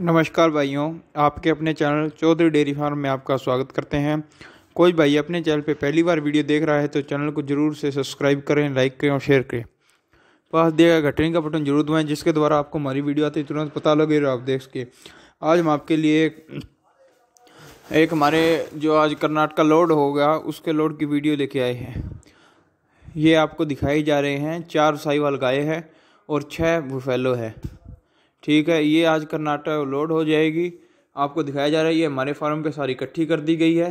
नमस्कार भाइयों आपके अपने चैनल चौधरी डेयरी फार्म में आपका स्वागत करते हैं कोई भाई अपने चैनल पे पहली बार वीडियो देख रहा है तो चैनल को जरूर से सब्सक्राइब करें लाइक करें और शेयर करें पास दिया गया घटने का बटन जरूर दबाएं जिसके द्वारा आपको हमारी वीडियो आती है तुरंत पता लगे और आप देख सके आज हम आपके लिए एक हमारे जो आज कर्नाटका लोड होगा उसके लोड की वीडियो लेके आए हैं ये आपको दिखाई जा रहे हैं चार साई वाल गाय है और छः बुफेलो है ठीक है ये आज कर्नाटक लोड हो जाएगी आपको दिखाया जा रहा है ये हमारे फार्म पे सारी इकट्ठी कर दी गई है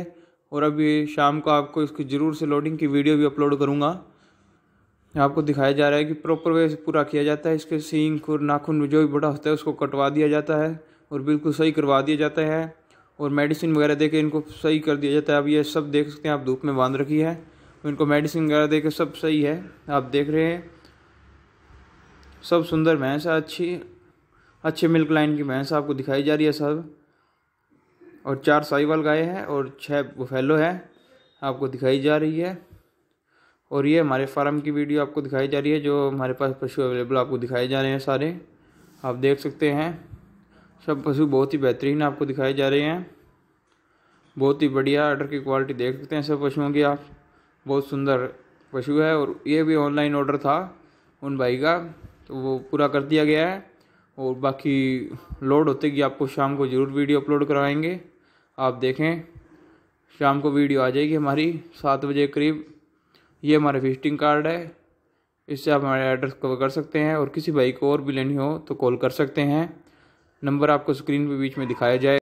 और अभी शाम को आपको इसकी ज़रूर से लोडिंग की वीडियो भी अपलोड करूँगा आपको दिखाया जा रहा है कि प्रॉपर वे से पूरा किया जाता है इसके सींग खुर नाखून जो भी बड़ा होता है उसको कटवा दिया जाता है और बिल्कुल सही करवा दिया जाता है और मेडिसिन वगैरह दे के इनको सही कर दिया जाता है अब ये सब देख सकते हैं आप धूप में बांध रखी है इनको मेडिसिन वगैरह दे के सब सही है आप देख रहे हैं सब सुंदर भैंस है अच्छी अच्छे मिल्क लाइन की भैंस आपको दिखाई जा रही है सब और चार साइवल गाय है और छः बुफेलो है आपको दिखाई जा रही है और ये हमारे फार्म की वीडियो आपको दिखाई जा रही है जो हमारे पास पशु अवेलेबल आपको दिखाए जा रहे हैं सारे आप देख सकते हैं सब पशु बहुत ही बेहतरीन आपको दिखाए जा रहे हैं बहुत ही बढ़िया ऑर्डर की क्वालिटी देख सकते हैं सब पशुओं की आप बहुत सुंदर पशु है और ये भी ऑनलाइन ऑर्डर था उन भाई का तो वो पूरा कर दिया गया है और बाकी लोड होते कि आपको शाम को ज़रूर वीडियो अपलोड कराएंगे आप देखें शाम को वीडियो आ जाएगी हमारी सात बजे के करीब ये हमारा विजिटिंग कार्ड है इससे आप हमारे एड्रेस कवर कर सकते हैं और किसी भाई को और भी लेनी हो तो कॉल कर सकते हैं नंबर आपको स्क्रीन पे बीच में दिखाया जाए